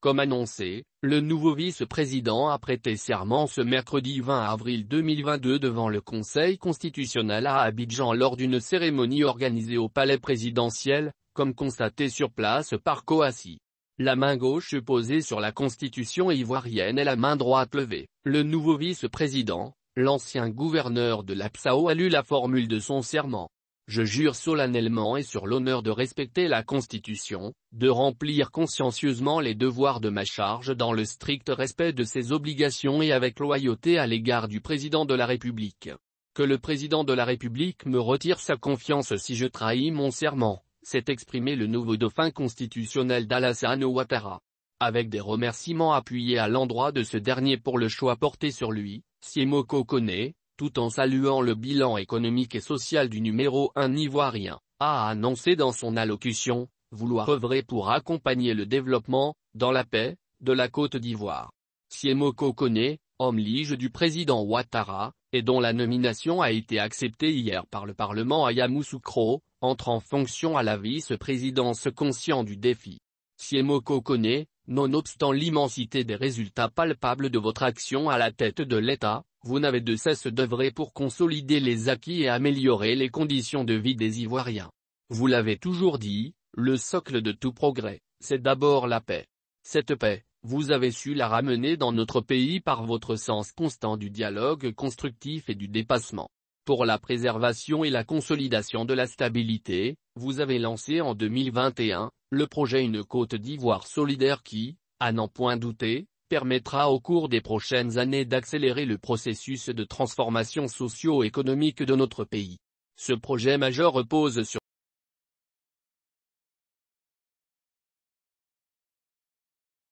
Comme annoncé, le nouveau vice-président a prêté serment ce mercredi 20 avril 2022 devant le Conseil constitutionnel à Abidjan lors d'une cérémonie organisée au palais présidentiel, comme constaté sur place par Coassi. La main gauche posée sur la constitution ivoirienne et la main droite levée, le nouveau vice-président, l'ancien gouverneur de l'Apsao a lu la formule de son serment je jure solennellement et sur l'honneur de respecter la Constitution, de remplir consciencieusement les devoirs de ma charge dans le strict respect de ses obligations et avec loyauté à l'égard du Président de la République. Que le Président de la République me retire sa confiance si je trahis mon serment, s'est exprimé le nouveau dauphin constitutionnel d'Alassane Ouattara. Avec des remerciements appuyés à l'endroit de ce dernier pour le choix porté sur lui, Siemoko connaît, tout en saluant le bilan économique et social du numéro 1 ivoirien, a annoncé dans son allocution, vouloir œuvrer pour accompagner le développement, dans la paix, de la Côte d'Ivoire. Siemoko Kone, homme lige du président Ouattara, et dont la nomination a été acceptée hier par le Parlement à Yamoussoukro, entre en fonction à la vice-présidence conscient du défi. Siemoko Kone, nonobstant l'immensité des résultats palpables de votre action à la tête de l'État, vous n'avez de cesse d'œuvrer pour consolider les acquis et améliorer les conditions de vie des Ivoiriens. Vous l'avez toujours dit, le socle de tout progrès, c'est d'abord la paix. Cette paix, vous avez su la ramener dans notre pays par votre sens constant du dialogue constructif et du dépassement. Pour la préservation et la consolidation de la stabilité, vous avez lancé en 2021, le projet Une Côte d'Ivoire solidaire qui, à n'en point douter, permettra au cours des prochaines années d'accélérer le processus de transformation socio-économique de notre pays. Ce projet majeur repose sur